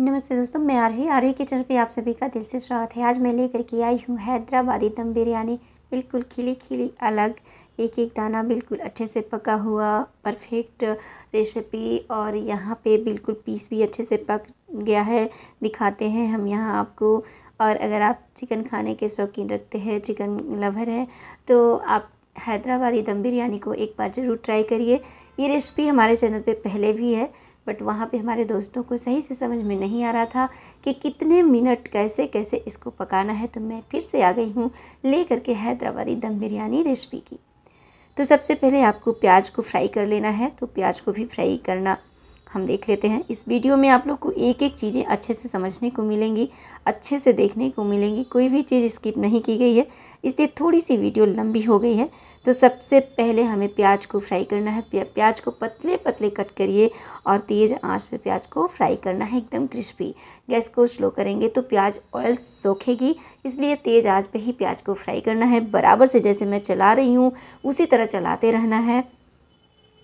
नमस्ते दोस्तों मैं आ रही आ रही किचन पे आप सभी का दिल से स्वागत है आज मैं लेकर के आई हूँ हैदराबादी दम बिरयानी बिल्कुल खिली खिली अलग एक एक दाना बिल्कुल अच्छे से पका हुआ परफेक्ट रेसिपी और यहाँ पे बिल्कुल पीस भी अच्छे से पक गया है दिखाते हैं हम यहाँ आपको और अगर आप चिकन खाने के शौकीन रखते हैं चिकन लवर है तो आप हैदराबादी दम बिरयानी को एक बार ज़रूर ट्राई करिए ये रेसिपी हमारे चैनल पे पहले भी है बट वहाँ पे हमारे दोस्तों को सही से समझ में नहीं आ रहा था कि कितने मिनट कैसे कैसे इसको पकाना है तो मैं फिर से आ गई हूँ ले करके हैदराबादी दम बिरयानी रेसिपी की तो सबसे पहले आपको प्याज को फ्राई कर लेना है तो प्याज को भी फ्राई करना हम देख लेते हैं इस वीडियो में आप लोग को एक एक चीज़ें अच्छे से समझने को मिलेंगी अच्छे से देखने को मिलेंगी कोई भी चीज़ स्किप नहीं की गई है इसलिए थोड़ी सी वीडियो लंबी हो गई है तो सबसे पहले हमें प्याज को फ्राई करना है प्याज को पतले पतले कट करिए और तेज़ आंच पे प्याज को फ्राई करना है एकदम क्रिस्पी गैस को स्लो करेंगे तो प्याज ऑयल सोखेगी इसलिए तेज़ आँच पर ही प्याज को फ्राई करना है बराबर से जैसे मैं चला रही हूँ उसी तरह चलाते रहना है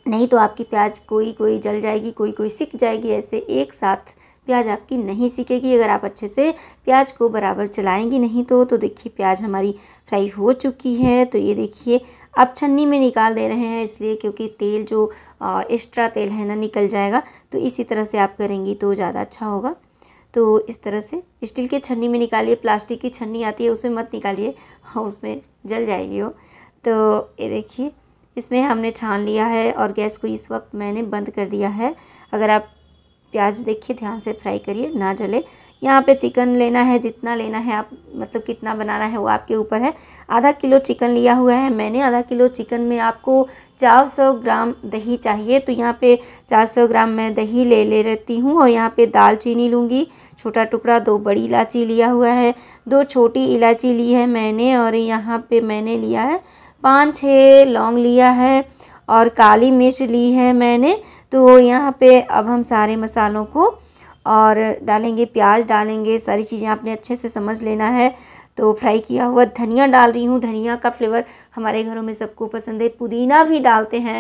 नहीं तो आपकी प्याज कोई कोई जल जाएगी कोई कोई सिक जाएगी ऐसे एक साथ प्याज आपकी नहीं सीखेगी अगर आप अच्छे से प्याज को बराबर चलाएंगी नहीं तो तो देखिए प्याज हमारी फ्राई हो चुकी है तो ये देखिए अब छन्नी में निकाल दे रहे हैं इसलिए क्योंकि तेल जो एक्स्ट्रा तेल है ना निकल जाएगा तो इसी तरह से आप करेंगी तो ज़्यादा अच्छा होगा तो इस तरह से स्टील के छन्नी में निकालिए प्लास्टिक की छन्नी आती है उसमें मत निकालिए हाँ, उसमें जल जाएगी वो तो ये देखिए इसमें हमने छान लिया है और गैस को इस वक्त मैंने बंद कर दिया है अगर आप प्याज देखिए ध्यान से फ्राई करिए ना जले यहाँ पे चिकन लेना है जितना लेना है आप मतलब कितना बनाना है वो आपके ऊपर है आधा किलो चिकन लिया हुआ है मैंने आधा किलो चिकन में आपको 400 ग्राम दही चाहिए तो यहाँ पे 400 ग्राम मैं दही ले ले रहती हूँ और यहाँ पे दालचीनी लूँगी छोटा टुकड़ा दो बड़ी इलायची लिया हुआ है दो छोटी इलायची ली है मैंने और यहाँ पर मैंने लिया है पाँच छः लौंग लिया है और काली मिर्च ली है मैंने तो यहाँ पे अब हम सारे मसालों को और डालेंगे प्याज डालेंगे सारी चीज़ें आपने अच्छे से समझ लेना है तो फ्राई किया हुआ धनिया डाल रही हूँ धनिया का फ्लेवर हमारे घरों में सबको पसंद है पुदीना भी डालते हैं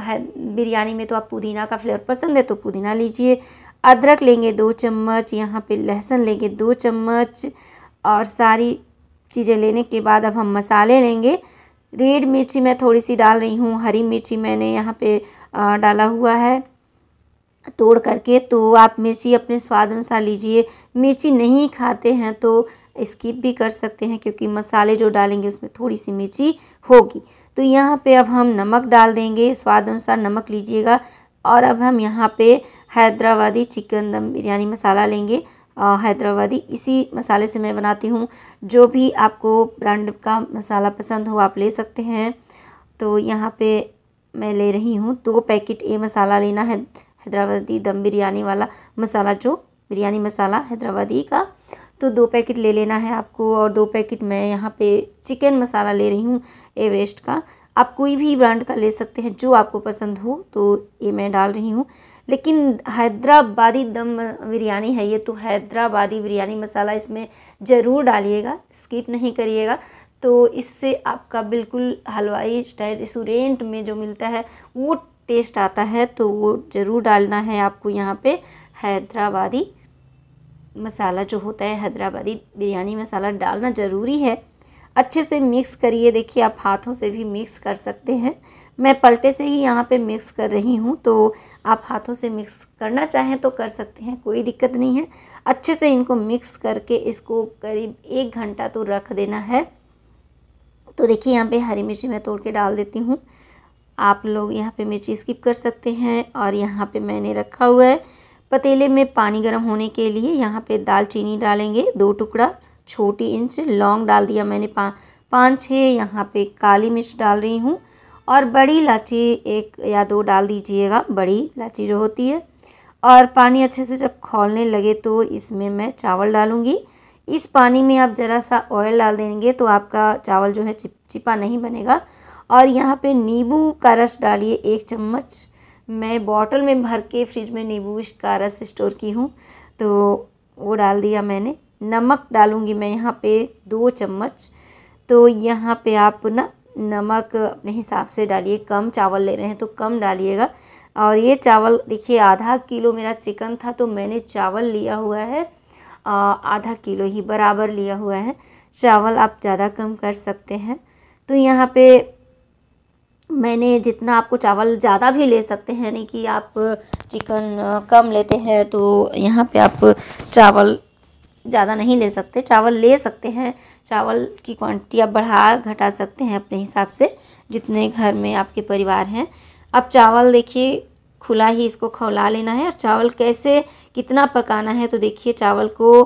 है, बिरयानी में तो आप पुदीना का फ्लेवर पसंद है तो पुदीना लीजिए अदरक लेंगे दो चम्मच यहाँ पे लहसुन लेंगे दो चम्मच और सारी चीज़ें लेने के बाद अब हम मसाले लेंगे रेड मिर्ची मैं थोड़ी सी डाल रही हूँ हरी मिर्ची मैंने यहाँ पे डाला हुआ है तोड़ करके तो आप मिर्ची अपने स्वाद अनुसार लीजिए मिर्ची नहीं खाते हैं तो स्किप भी कर सकते हैं क्योंकि मसाले जो डालेंगे उसमें थोड़ी सी मिर्ची होगी तो यहाँ पे अब हम नमक डाल देंगे स्वाद अनुसार नमक लीजिएगा और अब हम यहाँ पे हैदराबादी चिकन दम बिरयानी मसाला लेंगे हैदराबादी इसी मसाले से मैं बनाती हूँ जो भी आपको ब्रांड का मसाला पसंद हो आप ले सकते हैं तो यहाँ पे मैं ले रही हूँ दो पैकेट ये मसाला लेना है हैदराबादी दम बिरयानी वाला मसाला जो बिरयानी मसाला हैदराबादी का तो दो पैकेट ले लेना है आपको और दो पैकेट मैं यहाँ पे चिकन मसाला ले रही हूँ एवरेस्ट का आप कोई भी ब्रांड का ले सकते हैं जो आपको पसंद हो तो ये मैं डाल रही हूँ लेकिन हैदराबादी दम बिरयानी है ये तो हैदराबादी बिरयानी मसाला इसमें ज़रूर डालिएगा स्किप नहीं करिएगा तो इससे आपका बिल्कुल हलवाई स्टाइल रेस्टोरेंट में जो मिलता है वो टेस्ट आता है तो वो ज़रूर डालना है आपको यहाँ पे हैदराबादी मसाला जो होता है हैदराबादी बिरयानी मसाला डालना ज़रूरी है अच्छे से मिक्स करिए देखिए आप हाथों से भी मिक्स कर सकते हैं मैं पलटे से ही यहाँ पे मिक्स कर रही हूँ तो आप हाथों से मिक्स करना चाहें तो कर सकते हैं कोई दिक्कत नहीं है अच्छे से इनको मिक्स करके इसको करीब एक घंटा तो रख देना है तो देखिए यहाँ पे हरी मिर्ची मैं तोड़ के डाल देती हूँ आप लोग यहाँ पे मिर्ची स्किप कर सकते हैं और यहाँ पे मैंने रखा हुआ है पतीले में पानी गर्म होने के लिए यहाँ पे दालचीनी डालेंगे दो टुकड़ा छोटी इंच लौंग डाल दिया मैंने पा पाँच छः यहाँ पे काली मिर्च डाल रही हूँ और बड़ी इलायची एक या दो डाल दीजिएगा बड़ी इलायची जो होती है और पानी अच्छे से जब खोलने लगे तो इसमें मैं चावल डालूँगी इस पानी में आप ज़रा सा ऑयल डाल देंगे तो आपका चावल जो है चिपचिपा नहीं बनेगा और यहाँ पे नींबू का रस डालिए एक चम्मच मैं बॉटल में भर के फ्रिज में नींबू का रस स्टोर की हूँ तो वो डाल दिया मैंने नमक डालूँगी मैं यहाँ पे दो चम्मच तो यहाँ पे आप ना नमक अपने हिसाब से डालिए कम चावल ले रहे हैं तो कम डालिएगा और ये चावल देखिए आधा किलो मेरा चिकन था तो मैंने चावल लिया हुआ है आधा किलो ही बराबर लिया हुआ है चावल आप ज़्यादा कम कर सकते हैं तो यहाँ पे मैंने जितना आपको चावल ज़्यादा भी ले सकते हैं नहीं कि आप चिकन कम लेते हैं तो यहाँ पे आप चावल ज़्यादा नहीं ले सकते चावल ले सकते हैं चावल की क्वांटिटी आप बढ़ा घटा सकते हैं अपने हिसाब से जितने घर में आपके परिवार हैं अब चावल देखिए खुला ही इसको खौला लेना है और चावल कैसे कितना पकाना है तो देखिए चावल को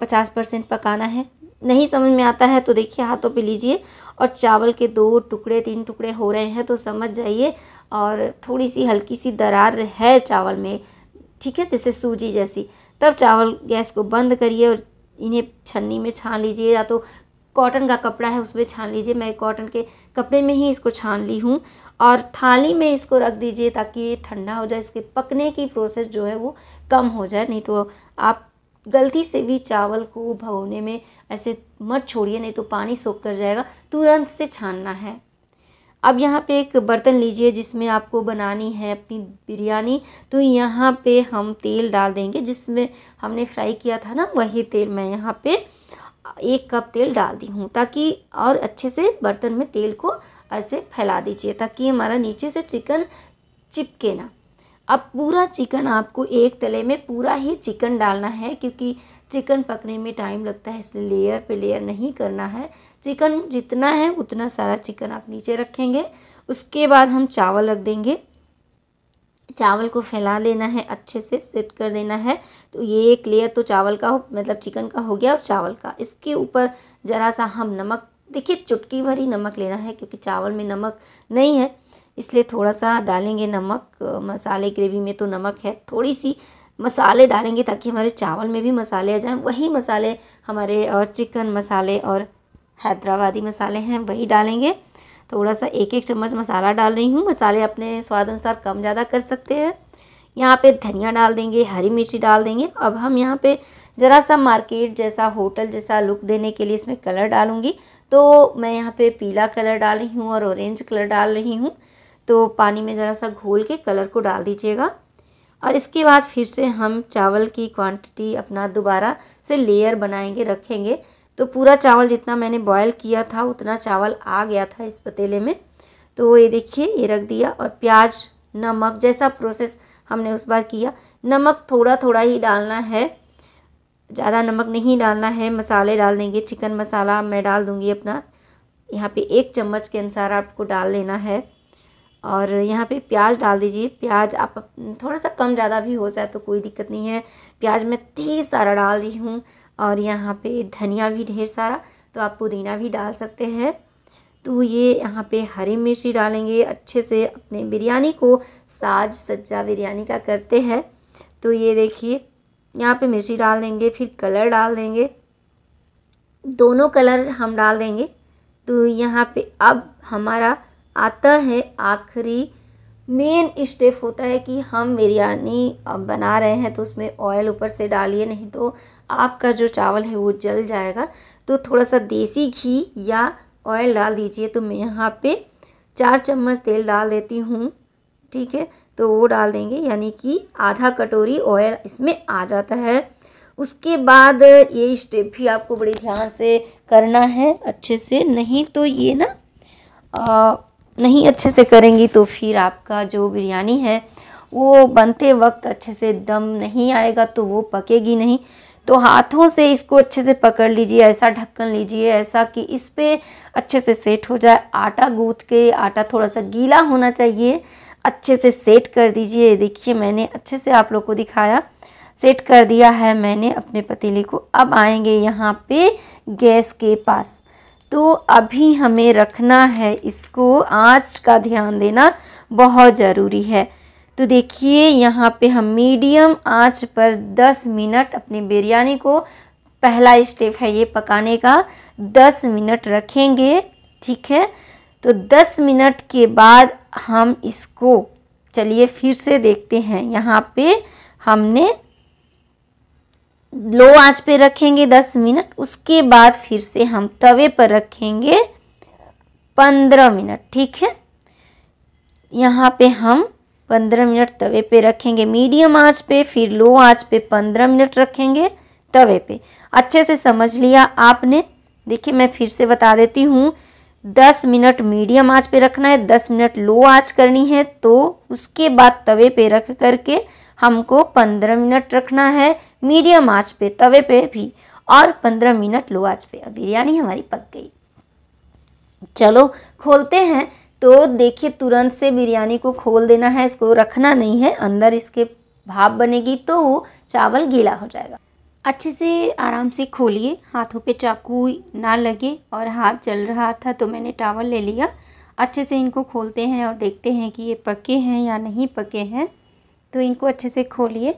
पचास परसेंट पकाना है नहीं समझ में आता है तो देखिए हाथों पे लीजिए और चावल के दो टुकड़े तीन टुकड़े हो रहे हैं तो समझ जाइए और थोड़ी सी हल्की सी दरार है चावल में ठीक है जैसे सूजी जैसी तब चावल गैस को बंद करिए और इन्हें छन्नी में छान लीजिए या तो कॉटन का कपड़ा है उसमें छान लीजिए मैं कॉटन के कपड़े में ही इसको छान ली हूँ और थाली में इसको रख दीजिए ताकि ये ठंडा हो जाए इसके पकने की प्रोसेस जो है वो कम हो जाए नहीं तो आप गलती से भी चावल को भगोने में ऐसे मत छोड़िए नहीं तो पानी सोख कर जाएगा तुरंत से छानना है अब यहाँ पे एक बर्तन लीजिए जिसमें आपको बनानी है अपनी बिरयानी तो यहाँ पे हम तेल डाल देंगे जिसमें हमने फ्राई किया था ना वही तेल मैं यहाँ पे एक कप तेल डाल दी हूँ ताकि और अच्छे से बर्तन में तेल को ऐसे फैला दीजिए ताकि हमारा नीचे से चिकन चिपके ना अब पूरा चिकन आपको एक तले में पूरा ही चिकन डालना है क्योंकि चिकन पकने में टाइम लगता है इसलिए लेयर पे लेयर नहीं करना है चिकन जितना है उतना सारा चिकन आप नीचे रखेंगे उसके बाद हम चावल रख देंगे चावल को फैला लेना है अच्छे से सेट कर देना है तो ये एक लेयर तो चावल का हो मतलब चिकन का हो गया और चावल का इसके ऊपर ज़रा सा हम नमक देखिए चुटकी भरी नमक लेना है क्योंकि चावल में नमक नहीं है इसलिए थोड़ा सा डालेंगे नमक मसाले ग्रेवी में तो नमक है थोड़ी सी मसाले डालेंगे ताकि हमारे चावल में भी मसाले आ जाएँ वही मसाले हमारे चिकन मसाले और हैदराबादी मसाले हैं वही डालेंगे थोड़ा सा एक एक चम्मच मसाला डाल रही हूँ मसाले अपने स्वाद अनुसार कम ज़्यादा कर सकते हैं यहाँ पे धनिया डाल देंगे हरी मिर्ची डाल देंगे अब हम यहाँ पे ज़रा सा मार्केट जैसा होटल जैसा लुक देने के लिए इसमें कलर डालूँगी तो मैं यहाँ पे पीला कलर डाल रही हूँ और ऑरेंज कलर डाल रही हूँ तो पानी में ज़रा सा घोल के कलर को डाल दीजिएगा और इसके बाद फिर से हम चावल की क्वान्टिटी अपना दोबारा से लेयर बनाएंगे रखेंगे तो पूरा चावल जितना मैंने बॉयल किया था उतना चावल आ गया था इस पतीले में तो ये देखिए ये रख दिया और प्याज नमक जैसा प्रोसेस हमने उस बार किया नमक थोड़ा थोड़ा ही डालना है ज़्यादा नमक नहीं डालना है मसाले डाल देंगे चिकन मसाला मैं डाल दूँगी अपना यहाँ पे एक चम्मच के अनुसार आपको डाल लेना है और यहाँ पे प्याज डाल दीजिए प्याज आप थोड़ा सा कम ज़्यादा भी हो जाए तो कोई दिक्कत नहीं है प्याज मैं तेज़ सारा डाल रही हूँ और यहाँ पे धनिया भी ढेर सारा तो आप पुदीना भी डाल सकते हैं तो ये यहाँ पे हरी मिर्ची डालेंगे अच्छे से अपने बिरयानी को साज सज्जा बिरयानी का करते हैं तो ये देखिए यहाँ पे मिर्ची डाल देंगे फिर कलर डाल देंगे दोनों कलर हम डाल देंगे तो यहाँ पे अब हमारा आता है आखिरी मेन स्टेप होता है कि हम बिरयानी बना रहे हैं तो उसमें ऑयल ऊपर से डालिए नहीं तो आपका जो चावल है वो जल जाएगा तो थोड़ा सा देसी घी या ऑयल डाल दीजिए तो मैं यहाँ पे चार चम्मच तेल डाल देती हूँ ठीक है तो वो डाल देंगे यानी कि आधा कटोरी ऑयल इसमें आ जाता है उसके बाद ये स्टेप भी आपको बड़े ध्यान से करना है अच्छे से नहीं तो ये ना आ, नहीं अच्छे से करेंगी तो फिर आपका जो बिरयानी है वो बनते वक्त अच्छे से दम नहीं आएगा तो वो पकेगी नहीं तो हाथों से इसको अच्छे से पकड़ लीजिए ऐसा ढक्कन लीजिए ऐसा कि इस पर अच्छे से सेट हो जाए आटा गूँथ के आटा थोड़ा सा गीला होना चाहिए अच्छे से सेट कर दीजिए देखिए मैंने अच्छे से आप लोग को दिखाया सेट कर दिया है मैंने अपने पतीले को अब आएंगे यहाँ पे गैस के पास तो अभी हमें रखना है इसको आँच का ध्यान देना बहुत ज़रूरी है तो देखिए यहाँ पे हम मीडियम आंच पर 10 मिनट अपने बिरयानी को पहला स्टेप है ये पकाने का 10 मिनट रखेंगे ठीक है तो 10 मिनट के बाद हम इसको चलिए फिर से देखते हैं यहाँ पे हमने लो आंच पे रखेंगे 10 मिनट उसके बाद फिर से हम तवे पर रखेंगे 15 मिनट ठीक है यहाँ पे हम पंद्रह मिनट तवे पे रखेंगे मीडियम आंच पे फिर लो आंच पे पंद्रह मिनट रखेंगे तवे पे अच्छे से समझ लिया आपने देखिए मैं फिर से बता देती हूँ दस मिनट मीडियम आंच पे रखना है दस मिनट लो आंच करनी है तो उसके बाद तवे पे रख करके हमको पंद्रह मिनट रखना है मीडियम आंच पे तवे पे भी और पंद्रह मिनट लो आंच पे अब बिरयानी हमारी पक गई चलो खोलते हैं तो देखिए तुरंत से बिरयानी को खोल देना है इसको रखना नहीं है अंदर इसके भाप बनेगी तो चावल गीला हो जाएगा अच्छे से आराम से खोलिए हाथों पे चाकू ना लगे और हाथ जल रहा था तो मैंने टावल ले लिया अच्छे से इनको खोलते हैं और देखते हैं कि ये पके हैं या नहीं पके हैं तो इनको अच्छे से खोलिए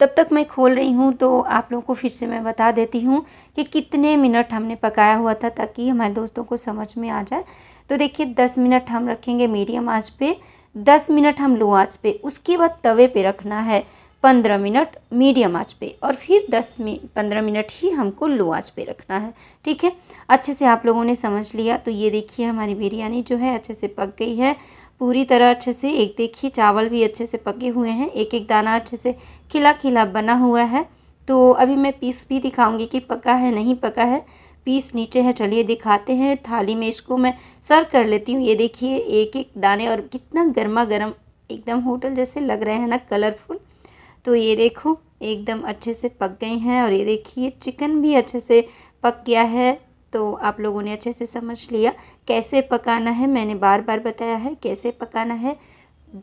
तब तक मैं खोल रही हूँ तो आप लोगों को फिर से मैं बता देती हूँ कि कितने मिनट हमने पकाया हुआ था ताकि हमारे दोस्तों को समझ में आ जाए तो देखिए दस मिनट हम रखेंगे मीडियम आँच पे दस मिनट हम लो आँच पे उसके बाद तवे पे रखना है पंद्रह मिनट मीडियम आँच पे और फिर दस में पंद्रह मिनट ही हमको लो आँच पे रखना है ठीक है अच्छे से आप लोगों ने समझ लिया तो ये देखिए हमारी बिरयानी जो है अच्छे से पक गई है पूरी तरह अच्छे से एक देखिए चावल भी अच्छे से पके हुए हैं एक एक दाना अच्छे से खिला खिला बना हुआ है तो अभी मैं पीस भी दिखाऊंगी कि पका है नहीं पका है पीस नीचे है चलिए दिखाते हैं थाली में इसको मैं सर्व कर लेती हूँ ये देखिए एक एक दाने और कितना गर्मा गर्म एकदम होटल जैसे लग रहे हैं ना कलरफुल तो ये देखो एकदम अच्छे से पक गए हैं और ये देखिए चिकन भी अच्छे से पक गया है तो आप लोगों ने अच्छे से समझ लिया कैसे पकाना है मैंने बार बार बताया है कैसे पकाना है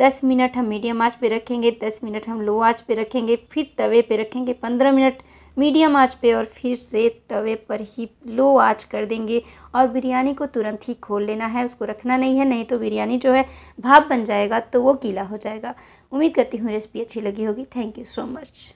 दस मिनट हम मीडियम आँच पर रखेंगे दस मिनट हम लो आँच पर रखेंगे फिर तवे पर रखेंगे पंद्रह मिनट मीडियम आंच पे और फिर से तवे पर ही लो आंच कर देंगे और बिरयानी को तुरंत ही खोल लेना है उसको रखना नहीं है नहीं तो बिरयानी जो है भाप बन जाएगा तो वो गीला हो जाएगा उम्मीद करती हूँ रेसिपी अच्छी लगी होगी थैंक यू सो मच